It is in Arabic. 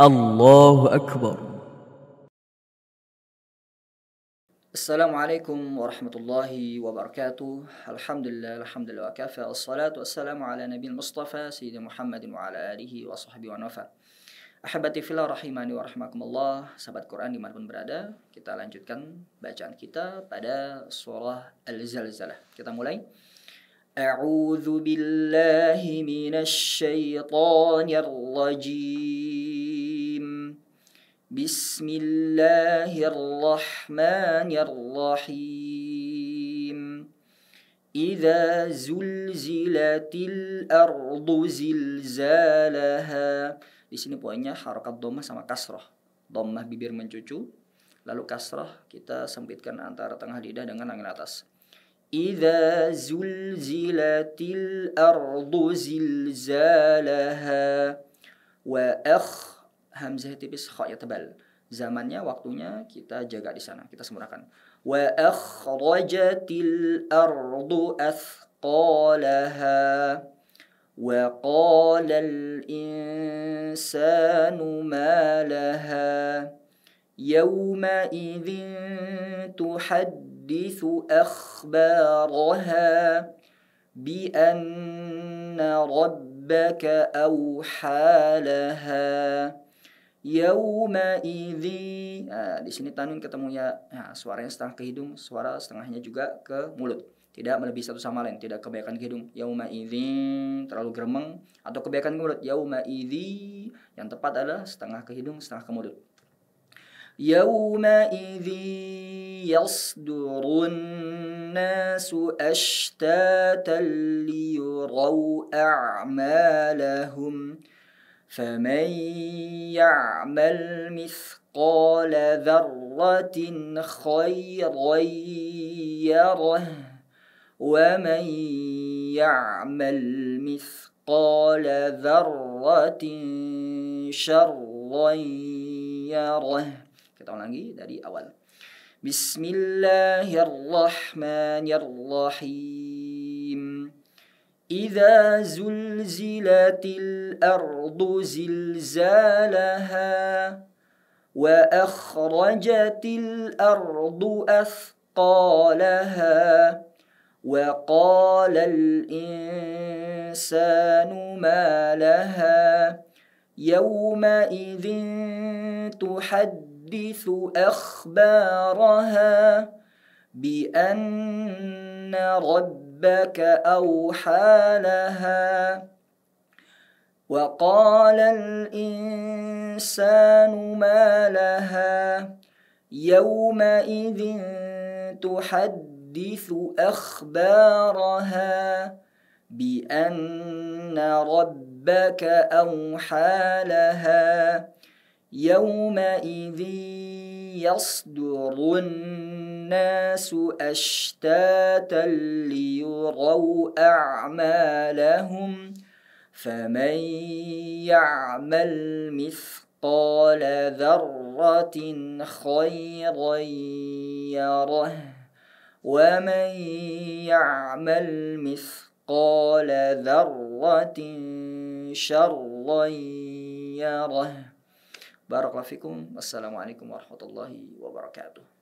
الله أكبر السلام عليكم ورحمة الله وبركاته الحمد لله الحمد لله وكفى والصلاة والسلام على نبي المصطفى سيدنا محمد وعلى آله وصحبه ومن Ahibati filah rahimani wa rahmakumullah Sahabat Quran dimanapun berada Kita lanjutkan bacaan kita pada surah Al-Zalzalah Kita mulai A'udhu billahi minasy syaithanir rajim Bismillahirrahmanirrahim Iza zulzilatil ardu zilzalaha Di sini poinnya harokat domah sama kasroh Domah bibir mencucu Lalu kasroh kita sempitkan antara tengah lidah dengan angin atas Iza zulzilatil ardu zilzalaha Wa akh hamzah tipis kha ya tebal. Zamannya, waktunya kita jaga di sana. Kita sempurnakan. Wa akhrajatil ardu athqalaha wa qala al-insanu ma laha idhin tuhaddithu akhbaraha bi anna rabbaka awha laha yauma idzi Nah, di sini tanun ketemu ya. Nah, suaranya setengah ke hidung, suara setengahnya juga ke mulut. Tidak melebihi satu sama lain, tidak kebaikan ke hidung. yauma idzi terlalu gremeng atau kebaikan ke mulut. idzi yang tepat adalah setengah ke hidung, setengah ke mulut. yauma idzi yasdurun nasu ashtatan liyuraw a'malahum فمن يعمل مثقال ذرة خيرا يره ومن يعمل مثقال ذرة شرا يره كده لنجي دري أول بسم الله الرحمن الرحيم إذا زلزلت الأرض زلزالها وأخرجت الأرض أثقالها وقال الإنسان ما لها يومئذ تحدث أخبارها بأن رب ربك أوحى لها وقال الإنسان ما لها يومئذ تحدث أخبارها بأن ربك أوحى لها يومئذ يصدر الناس أشتاتا ليروا أعمالهم فمن يعمل مثقال ذرة خيرا يره ومن يعمل مثقال ذرة شرا يره بارك الله فيكم والسلام عليكم ورحمة الله وبركاته